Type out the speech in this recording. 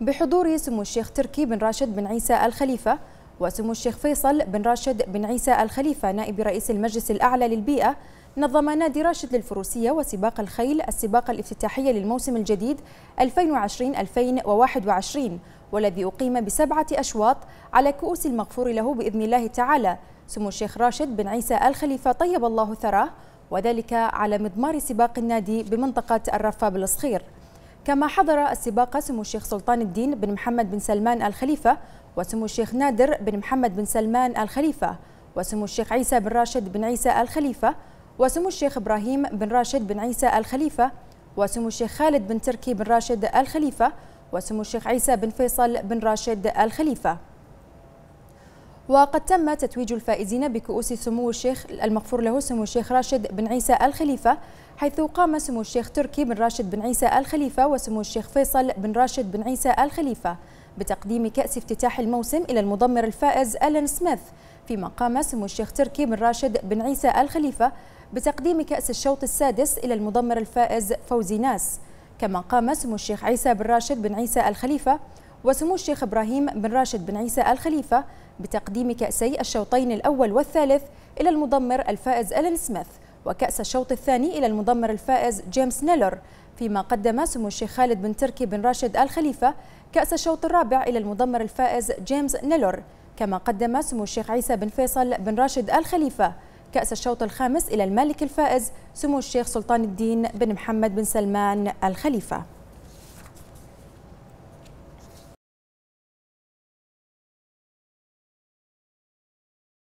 بحضور سمو الشيخ تركي بن راشد بن عيسى الخليفة وسمو الشيخ فيصل بن راشد بن عيسى الخليفة نائب رئيس المجلس الأعلى للبيئة نظم نادي راشد للفروسية وسباق الخيل السباق الافتتاحي للموسم الجديد 2020-2021 والذي أقيم بسبعة أشواط على كؤوس المغفور له بإذن الله تعالى سمو الشيخ راشد بن عيسى الخليفة طيب الله ثراه وذلك على مضمار سباق النادي بمنطقة الرفا بالصخير كما حضر السباق سمو الشيخ سلطان الدين بن محمد بن سلمان الخليفة وسمو الشيخ نادر بن محمد بن سلمان الخليفة وسمو الشيخ عيسى بن راشد بن عيسى الخليفة وسمو الشيخ إبراهيم بن راشد بن عيسى الخليفة وسمو الشيخ خالد بن تركي بن راشد الخليفة وسمو الشيخ عيسى بن فيصل بن راشد الخليفة وقد تم تتويج الفائزين بكؤوس سمو الشيخ المغفور له سمو الشيخ راشد بن عيسى الخليفة حيث قام سمو الشيخ تركي بن راشد بن عيسى الخليفة وسمو الشيخ فيصل بن راشد بن عيسى الخليفة بتقديم كأس افتتاح الموسم إلى المضمر الفائز ألن سميث فيما قام سمو الشيخ تركي بن راشد بن عيسى الخليفة بتقديم كأس الشوط السادس إلى المضمر الفائز فوزي ناس كما قام سمو الشيخ عيسى بن راشد بن عيسى الخليفة وسمو الشيخ إبراهيم بن راشد بن عيسى الخليفة بتقديم كأسي الشوطين الأول والثالث إلى المضمر الفائز ألين سميث وكأس الشوط الثاني إلى المضمر الفائز جيمس نيلر فيما قدم سمو الشيخ خالد بن تركي بن راشد الخليفة كأس الشوط الرابع إلى المضمر الفائز جيمس نيلر كما قدم سمو الشيخ عيسى بن فيصل بن راشد الخليفة كأس الشوط الخامس إلى المالك الفائز سمو الشيخ سلطان الدين بن محمد بن سلمان الخليفة